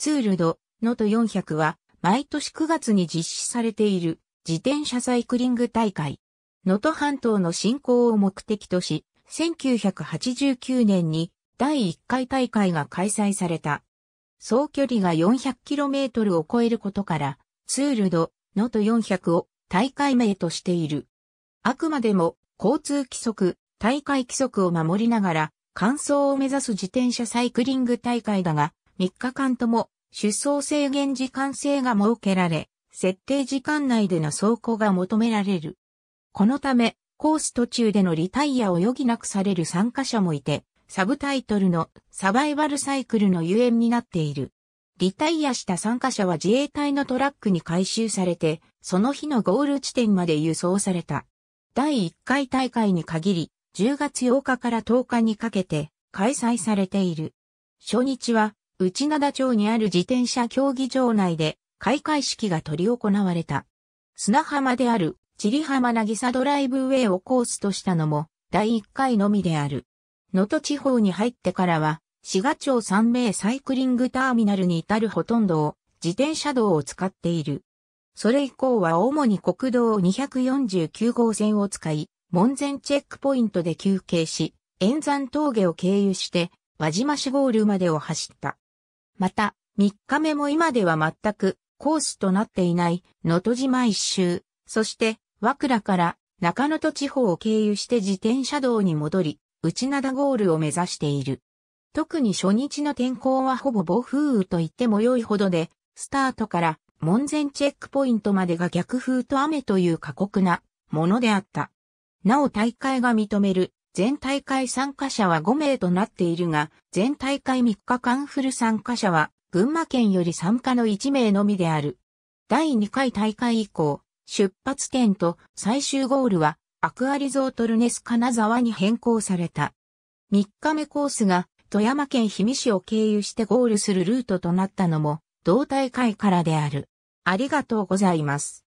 ツールド、ノト400は、毎年9月に実施されている、自転車サイクリング大会。能登半島の振興を目的とし、1989年に第1回大会が開催された。総距離が 400km を超えることから、ツールド、ノト400を大会名としている。あくまでも、交通規則、大会規則を守りながら、完走を目指す自転車サイクリング大会だが、3日間とも出走制限時間制が設けられ、設定時間内での走行が求められる。このため、コース途中でのリタイアを余儀なくされる参加者もいて、サブタイトルのサバイバルサイクルのゆえんになっている。リタイアした参加者は自衛隊のトラックに回収されて、その日のゴール地点まで輸送された。第1回大会に限り、10月8日から10日にかけて開催されている。初日は内灘町にある自転車競技場内で開会式が取り行われた。砂浜である、チリ浜渚ドライブウェイをコースとしたのも、第1回のみである。能登地方に入ってからは、滋賀町三名サイクリングターミナルに至るほとんどを自転車道を使っている。それ以降は主に国道249号線を使い、門前チェックポイントで休憩し、円山峠を経由して、輪島市ゴールまでを走った。また、3日目も今では全くコースとなっていないとじ島一周、そして和倉から中野と地方を経由して自転車道に戻り、内灘ゴールを目指している。特に初日の天候はほぼ暴風雨と言っても良いほどで、スタートから門前チェックポイントまでが逆風と雨という過酷なものであった。なお大会が認める全大会参加者は5名となっているが、全大会3日間フル参加者は、群馬県より参加の1名のみである。第2回大会以降、出発点と最終ゴールは、アクアリゾートルネス金沢に変更された。3日目コースが、富山県氷見市を経由してゴールするルートとなったのも、同大会からである。ありがとうございます。